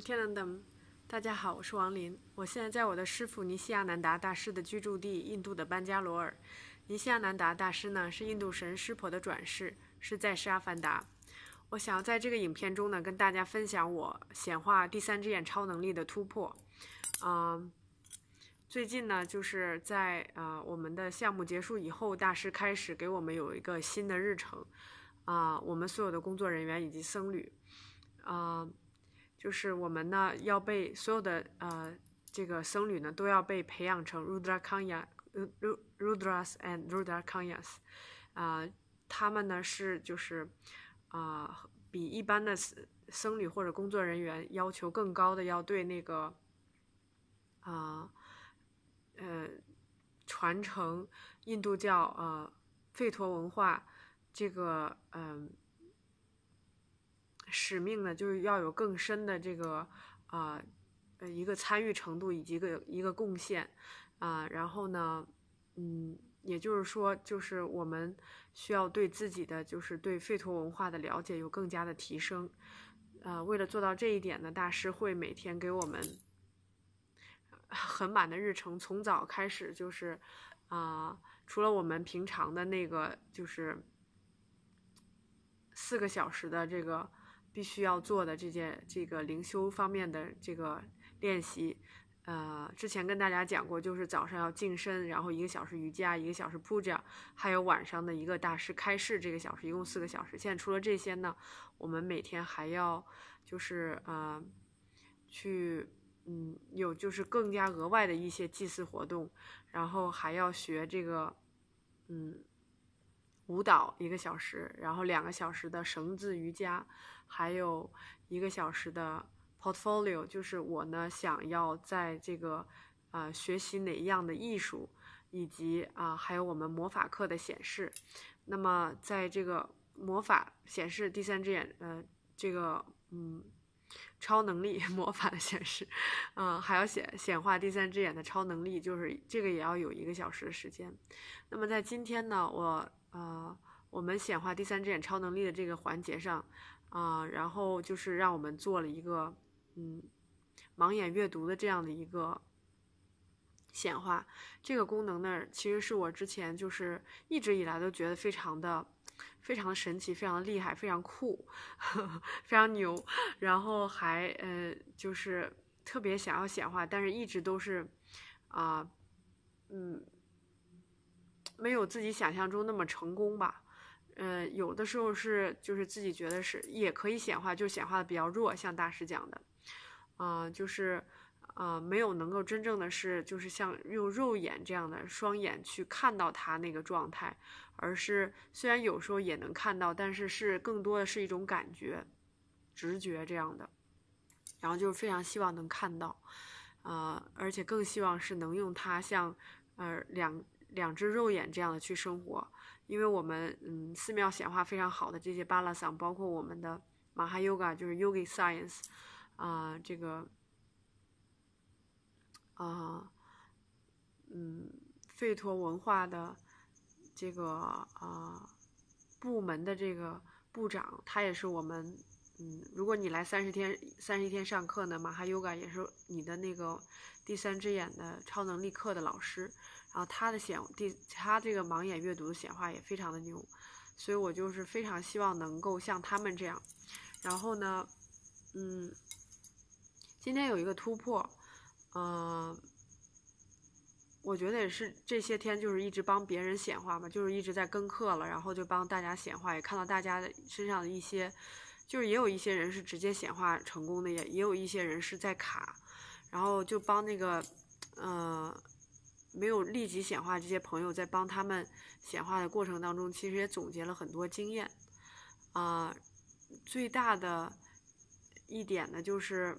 天龙大家好，我是王林，我现在在我的师傅尼西亚南达大师的居住地，印度的班加罗尔。尼西亚南达大师呢是印度神湿婆的转世，是在世阿凡达。我想要在这个影片中呢，跟大家分享我显化第三只眼超能力的突破。嗯，最近呢就是在啊我们的项目结束以后，大师开始给我们有一个新的日程。啊，我们所有的工作人员以及僧侣，啊。就是我们呢，要被所有的呃，这个僧侣呢，都要被培养成 r u d r a k a n y a r u d r a s and rudrakanyas，啊，他们呢是就是啊，比一般的僧僧侣或者工作人员要求更高的，要对那个啊，呃，传承印度教呃，吠陀文化这个嗯。使命呢，就是要有更深的这个，啊，呃，一个参与程度以及个一个贡献，啊，然后呢，嗯，也就是说，就是我们需要对自己的就是对费陀文化的了解有更加的提升，呃，为了做到这一点呢，大师会每天给我们很满的日程，从早开始就是，啊，除了我们平常的那个就是四个小时的这个。必须要做的这件这个灵修方面的这个练习，呃，之前跟大家讲过，就是早上要净身，然后一个小时瑜伽，一个小时普静，还有晚上的一个大师开示，这个小时一共四个小时。现在除了这些呢，我们每天还要就是呃，去嗯，有就是更加额外的一些祭祀活动，然后还要学这个嗯。舞蹈一个小时，然后两个小时的绳子瑜伽，还有一个小时的 portfolio，就是我呢想要在这个啊学习哪样的艺术，以及啊还有我们魔法课的显示。那么在这个魔法显示第三只眼，呃，这个嗯超能力 魔法的显示，嗯还要显显化第三只眼的超能力，就是这个也要有一个小时的时间。那么在今天呢，我。呃，我们显化第三只眼超能力的这个环节上，啊，然后就是让我们做了一个，嗯，盲眼阅读的这样的一个显化，这个功能呢，其实是我之前就是一直以来都觉得非常的、非常的神奇、非常的厉害、非常酷、呵 呵非常牛，然后还呃就是特别想要显化，但是一直都是啊，嗯。没有自己想象中那么成功吧，呃，有的时候是就是自己觉得是也可以显化，就显化的比较弱。像大师讲的，啊，就是啊，没有能够真正的是就是像用肉眼这样的双眼去看到他那个状态，而是虽然有时候也能看到，但是是更多的是一种感觉、直觉这样的。然后就是非常希望能看到，啊，而且更希望是能用它像呃两。两只肉眼这样的去生活，因为我们嗯，寺庙显化非常好的这些巴拉桑，包括我们的马哈 yoga 就是 y o g i s c i e n c e 啊，这个啊，嗯，吠陀文化的这个啊部门的这个部长，他也是我们嗯，如果你来三十天、三十一天上课呢，马哈 yoga 也是你的那个第三只眼的超能力课的老师。啊，他的显第，他这个盲眼阅读的显化也非常的牛，所以我就是非常希望能够像他们这样。然后呢，嗯，今天有一个突破，呃，我觉得也是这些天就是一直帮别人显化嘛，就是一直在跟课了，然后就帮大家显化，也看到大家的身上的一些，就是也有一些人是直接显化成功的，也也有一些人是在卡，然后就帮那个，呃。没有立即显化，这些朋友在帮他们显化的过程当中，其实也总结了很多经验，啊，最大的一点呢，就是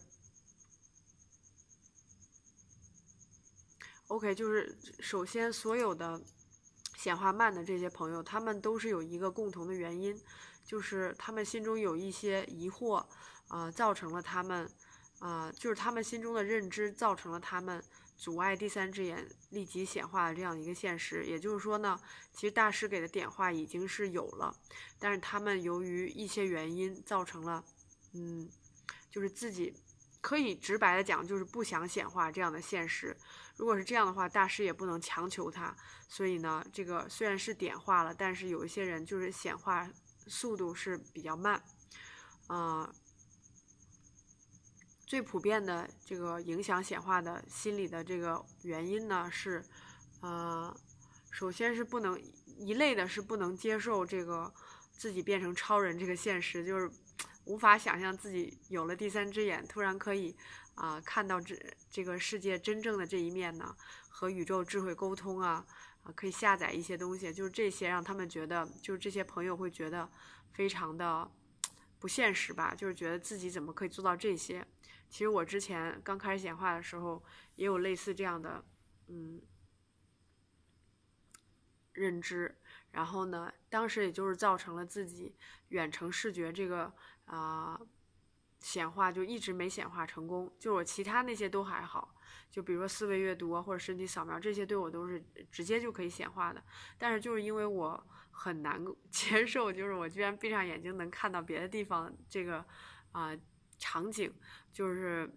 ，OK，就是首先所有的显化慢的这些朋友，他们都是有一个共同的原因，就是他们心中有一些疑惑，啊，造成了他们，啊，就是他们心中的认知造成了他们。阻碍第三只眼立即显化的这样一个现实，也就是说呢，其实大师给的点化已经是有了，但是他们由于一些原因造成了，嗯，就是自己可以直白的讲，就是不想显化这样的现实。如果是这样的话，大师也不能强求他。所以呢，这个虽然是点化了，但是有一些人就是显化速度是比较慢，啊。最普遍的这个影响显化的心理的这个原因呢是，呃，首先是不能一类的是不能接受这个自己变成超人这个现实，就是无法想象自己有了第三只眼，突然可以啊看到这这个世界真正的这一面呢，和宇宙智慧沟通啊啊可以下载一些东西，就是这些让他们觉得就是这些朋友会觉得非常的不现实吧，就是觉得自己怎么可以做到这些。其实我之前刚开始显化的时候，也有类似这样的，嗯，认知。然后呢，当时也就是造成了自己远程视觉这个啊显化就一直没显化成功。就我其他那些都还好，就比如说思维阅读或者身体扫描这些，对我都是直接就可以显化的。但是就是因为我很难 接受，就是我居然闭上眼睛能看到别的地方这个啊场景。就是，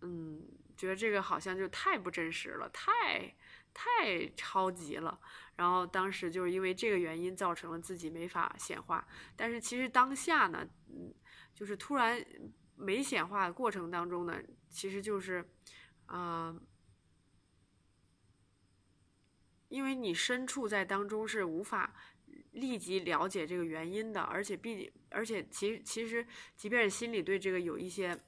嗯，觉得这个好像就太不真实了，太太超级了。然后当时就是因为这个原因造成了自己没法显化。但是其实当下呢，嗯，就是突然没显化的过程当中呢，其实就是，啊，因为你身处在当中是无法立即了解这个原因的。而且毕竟，而且其实其实，即便是心里对这个有一些。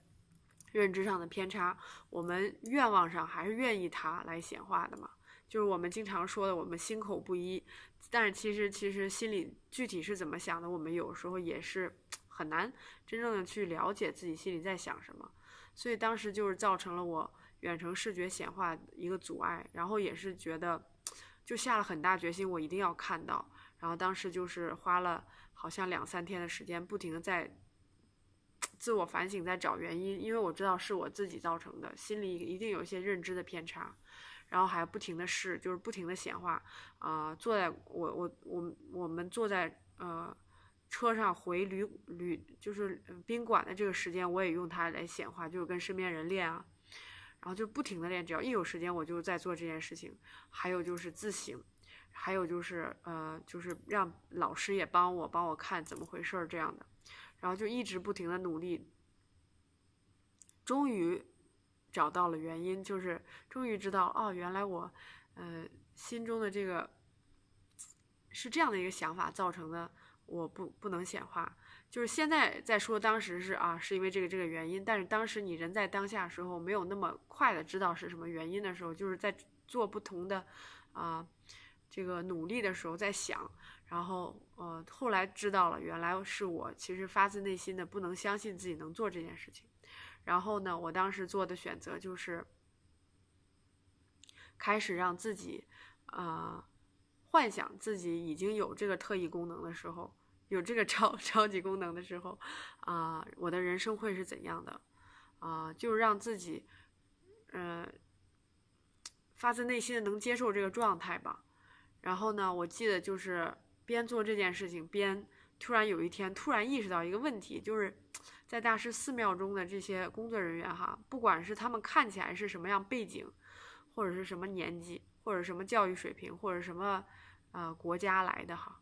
认知上的偏差，我们愿望上还是愿意它来显化的嘛？就是我们经常说的，我们心口不一，但是其实其实心里具体是怎么想的，我们有时候也是 很难真正的去了解自己心里在想什么。所以当时就是造成了我远程视觉显化一个阻碍，然后也是觉得，就下了很大决心，我一定要看到。然后当时就是花了好像两三天的时间，不停的在。自我反省，在找原因，因为我知道是我自己造成的，心里一定有一些认知的偏差，然后还不停的试，就是不停的显化啊。坐在我我我我们坐在呃车上回旅旅就是宾馆的这个时间，我也用它来显化，就是跟身边人练啊，然后就不停的练，只要一有时间我就在做这件事情。还有就是自省，还有就是呃就是让老师也帮我帮我看怎么回事这样的。然后就一直不停的努力，终于找到了原因，就是终于知道哦，原来我，呃，心中的这个是这样的一个想法造成的，我不不能显化。就是现在在说，当时是啊，是因为这个这个原因。但是当时你人在当下时候，没有那么快的知道是什么原因的时候，就是在做不同的啊这个努力的时候，在想。然后，呃，后来知道了，原来是我其实发自内心的不能相信自己能做这件事情。然后呢，我当时做的选择就是，开始让自己，啊，幻想自己已经有这个特异功能的时候，有这个超 超级功能的时候，啊，我的人生会是怎样的？啊，就让自己，呃，发自内心的能接受这个状态吧。然后呢，我记得就是。边做这件事情边，突然有一天突然意识到一个问题，就是在大师寺庙中的这些工作人员哈，不管是他们看起来是什么样背景，或者是什么年纪，或者什么教育水平，或者什么呃国家来的哈，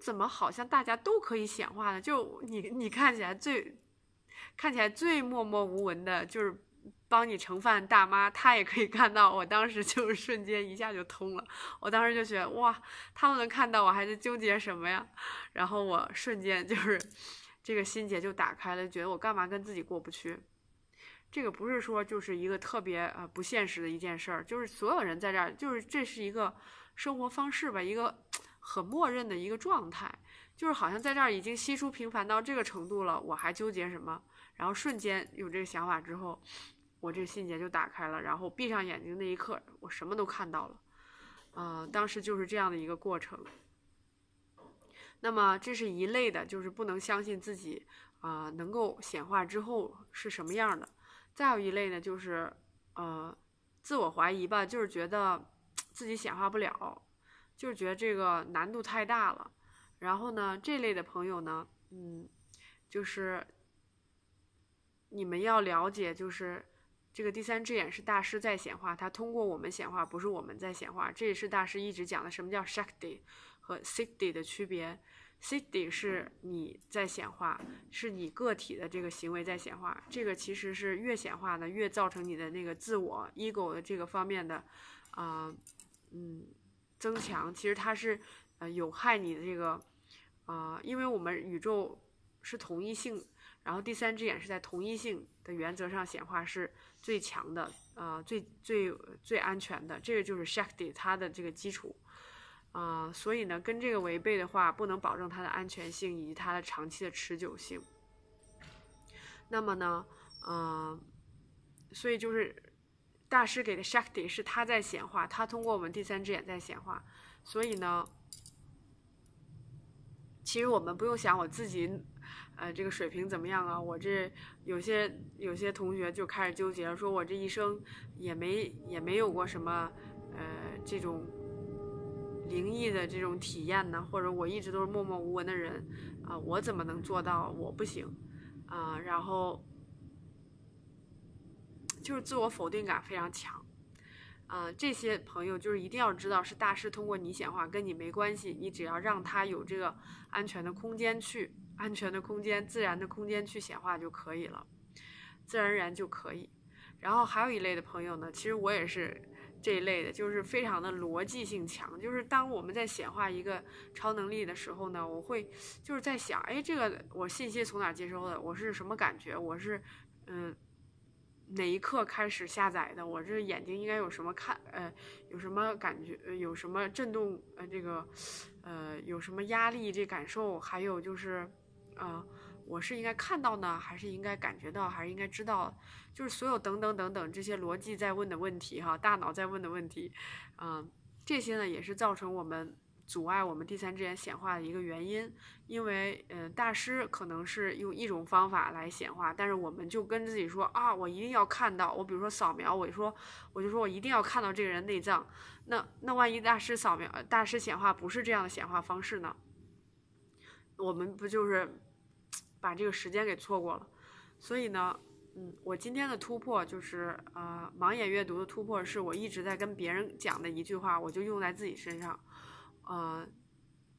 怎么好像大家都可以显化呢？就你你看起来最看起来最默默无闻的，就是。帮你盛饭大妈，她也可以看到。我当时就是瞬间一下就通了。我当时就觉得哇，他们能看到我，还在纠结什么呀？然后我瞬间就是这个心结就打开了，觉得我干嘛跟自己过不去？这个不是说就是一个特别呃不现实的一件事儿，就是所有人在这儿，就是这是一个生活方式吧，一个 很默认的一个状态，就是好像在这儿已经稀疏平凡到这个程度了，我还纠结什么？然后瞬间有这个想法之后。我这心结就打开了，然后闭上眼睛那一刻，我什么都看到了，呃，当时就是这样的一个过程。那么这是一类的，就是不能相信自己啊，能够显化之后是什么样的。再有一类呢，就是呃，自我怀疑吧，就是觉得自己显化不了，就是觉得这个难度太大了。然后呢，这类的朋友呢，嗯，就是你们要了解就是。这个第三只眼是大师在显化，他通过我们显化，不是我们在显化。这也是大师一直讲的，什么叫 shakti 和 sakti 的区别？sakti 是你在显化，是你个体的这个行为在显化。这个其实是越显化的越造成你的那个自我 ego 的这个方面的，啊，嗯，增强。其实它是呃有害你的这个，啊，因为我们宇宙是同一性。然后第三只眼是在同一性的原则上显化是最强的，呃，最最最安全的，这个就是 shakti 它的这个基础，啊，所以呢跟这个违背的话，不能保证它的安全性以及它的长期的持久性。那么呢，嗯，所以就是大师给的 shakti 是他在显化，他通过我们第三只眼在显化，所以呢，其实我们不用想我自己。呃，这个水平怎么样啊？我这有些有些同学就开始纠结了，说我这一生也没也没有过什么，呃，这种灵异的这种体验呢，或者我一直都是默默无闻的人，啊，我怎么能做到？我不行，啊，然后就是自我否定感非常强，啊，这些朋友就是一定要知道是大师通过你显化，跟你没关系，你只要让他有这个安全的空间去。安全的空间，自然的空间去显化就可以了，自然而然就可以。然后还有一类的朋友呢，其实我也是这一类的，就是非常的逻辑性强。就是当我们在显化一个超能力的时候呢，我会就是在想，哎，这个我信息从哪接收的？我是什么感觉？我是嗯，哪一刻开始下载的？我这眼睛应该有什么看？呃，有什么感觉？有什么震动？呃，这个，呃，有什么压力？这感受？还有就是。啊，我是应该看到呢，还是应该感觉到，还是应该知道？就是所有等等等等这些逻辑在问的问题，哈，大脑在问的问题，嗯，这些呢也是造成我们阻碍我们第三只眼显化的一个原因。因为，嗯，大师可能是用一种方法来显化，但是我们就跟自己说啊，我一定要看到。我比如说扫描，我就说，我就说我一定要看到这个人内脏。那那万一大师扫描，大师显化不是这样的显化方式呢？我们不就是把这个时间给错过了，所以呢，嗯，我今天的突破就是，呃，盲眼阅读的突破是我一直在跟别人讲的一句话，我就用在自己身上，呃，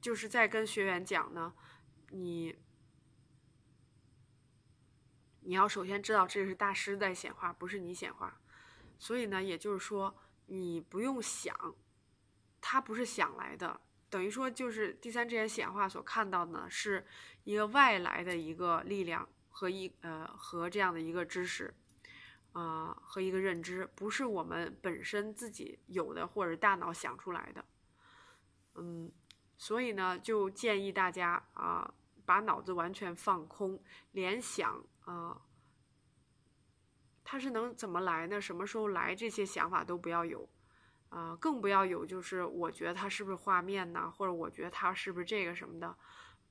就是在跟学员讲呢，你你要首先知道这是大师在显化，不是你显化，所以呢，也就是说你不用想，他不是想来的。等于说，就是第三只眼显化所看到的，是一个外来的一个力量和一呃和这样的一个知识，啊和一个认知，不是我们本身自己有的或者大脑想出来的。嗯，所以呢，就建议大家啊，把脑子完全放空，联想啊，它是能怎么来呢？什么时候来？这些想法都不要有。啊，更不要有，就是我觉得他是不是画面呢，或者我觉得他是不是这个什么的，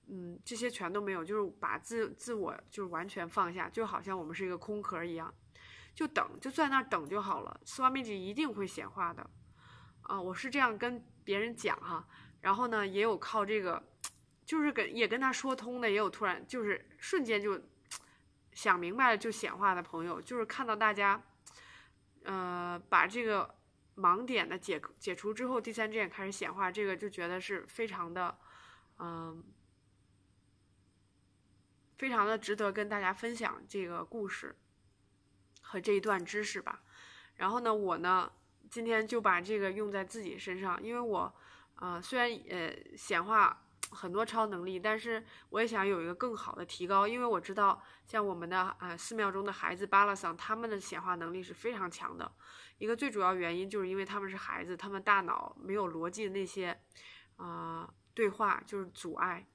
嗯，这些全都没有，就是把自自我就是完全放下，就好像我们是一个空壳一样，就等就在那儿等就好了，四方面积一定会显化的，啊，我是这样跟别人讲哈，然后呢，也有靠这个，就是跟也跟他说通的，也有突然就是瞬间就想明白了就显化的朋友，就是看到大家，呃，把这个。盲点的解解除之后，第三只眼开始显化，这个就觉得是非常的，嗯，非常的值得跟大家分享这个故事和这一段知识吧。然后呢，我呢今天就把这个用在自己身上，因为我，呃，虽然呃显化。很多超能力，但是我也想有一个更好的提高，因为我知道像我们的啊寺庙中的孩子巴拉桑，他们的显化能力是非常强的。一个最主要原因就是因为他们是孩子，他们大脑没有逻辑的那些啊对话就是阻碍，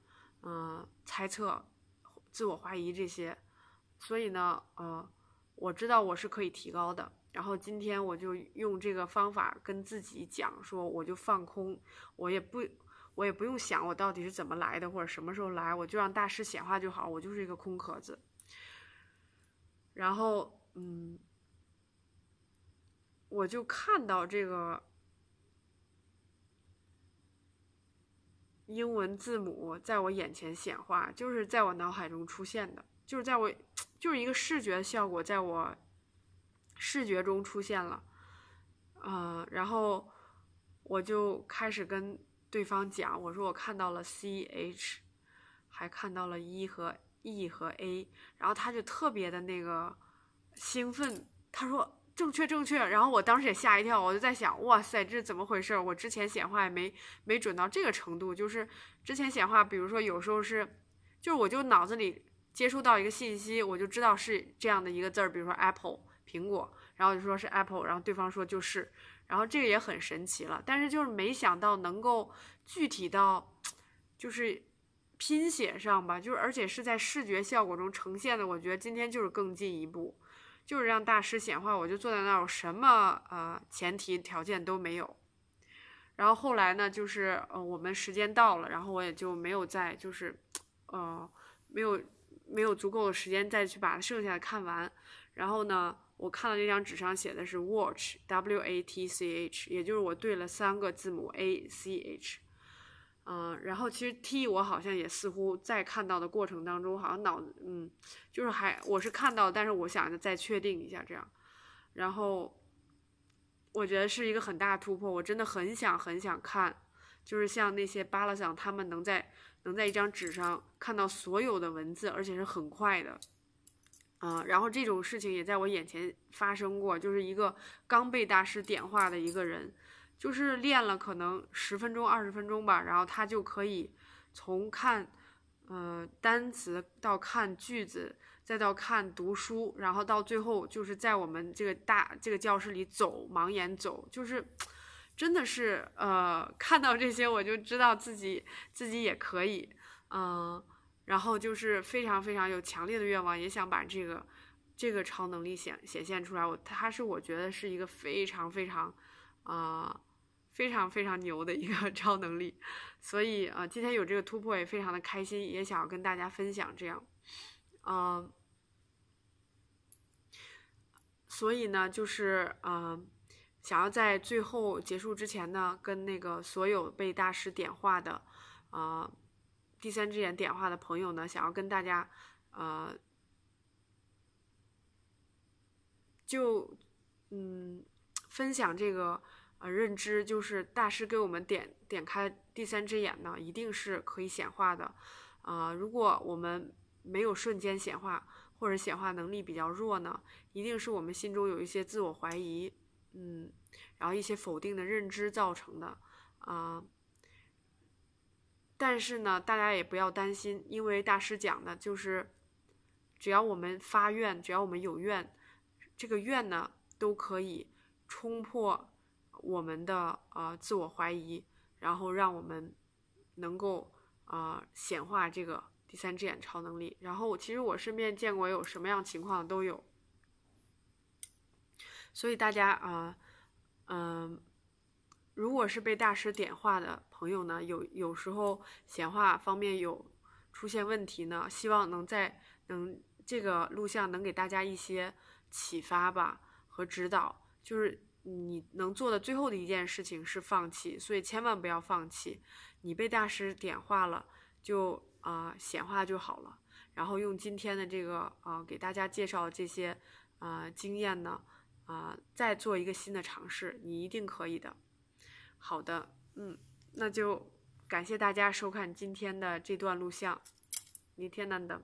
嗯，猜测、自我怀疑这些。所以呢，呃，我知道我是可以提高的。然后今天我就用这个方法跟自己讲说，我就放空，我也不。我也不用想我到底是怎么来的，或者什么时候来，我就让大师显化就好。我就是一个空壳子。然后，嗯，我就看到这个英文字母在我眼前显化，就是在我脑海中出现的，就是在我就是一个视觉效果，在我视觉中出现了。嗯，然后我就开始跟。对方讲，我说我看到了 c h，还看到了 E 和 e 和 a，然后他就特别的那个兴奋，他说正确正确，然后我当时也吓一跳，我就在想，哇塞这怎么回事？我之前显化没没准到这个程度，就是之前显化，比如说有时候是，就是我就脑子里接触到一个信息，我就知道是这样的一个字儿，比如说 apple 苹果。然后就说是 Apple，然后对方说就是，然后这个也很神奇了，但是就是没想到能够具体到，就是拼写上吧，就是而且是在视觉效果中呈现的。我觉得今天就是更进一步，就是让大师显化。我就坐在那儿，我什么啊前提条件都没有。然后后来呢，就是呃我们时间到了，然后我也就没有再就是，呃没有没有足够的时间再去把剩下的看完。然后呢？我看到那张纸上写的是 watch，w a t c h，也就是我对了三个字母 a c h，嗯，然后其实 t 我好像也似乎在看到的过程当中，好像脑子，嗯，就是还我是看到，但是我想着再确定一下这样，然后我觉得是一个很大的突破，我真的很想很想看，就是像那些巴拉想他们能在能在一张纸上看到所有的文字，而且是很快的。嗯，然后这种事情也在我眼前发生过，就是一个刚被大师点化的一个人，就是练了可能十分钟、二十分钟吧，然后他就可以从看，呃，单词到看句子，再到看读书，然后到最后就是在我们这个大这个教室里走盲眼走，就是真的是呃，看到这些我就知道自己自己也可以，嗯。然后就是非常非常有强烈的愿望，也想把这个这个超能力显显现出来。我他是我觉得是一个非常非常啊非常非常牛的一个 超能力，所以呃今天有这个突破也非常的开心，也想要跟大家分享这样，嗯，所以呢就是嗯想要在最后结束之前呢，跟那个所有被大师点化的啊。第三只眼点化的朋友呢，想要跟大家，呃，就嗯分享这个呃认知，就是大师给我们点点开第三只眼呢，一定是可以显化的。呃，如果我们没有瞬间显化，或者显化能力比较弱呢，一定是我们心中有一些自我怀疑，嗯，然后一些否定的认知造成的啊。但是呢，大家也不要担心，因为大师讲的就是，只要我们发愿，只要我们有愿，这个愿呢，都可以冲破我们的呃自我怀疑，然后让我们能够呃显化这个第三只眼超能力。然后，其实我身边见过有什么样情况都有，所以大家啊，嗯。如果是被大师点化的朋友呢，有有时候显化方面有出现问题呢，希望能在能这个录像能给大家一些启发吧和指导。就是你能做的最后的一件事情是放弃，所以千万不要放弃。你被大师点化了，就啊显化就好了。然后用今天的这个啊给大家介绍这些啊经验呢啊，再做一个新的尝试，你一定可以的。好的，嗯，那就感谢大家收看今天的这段录像，明天呢？等。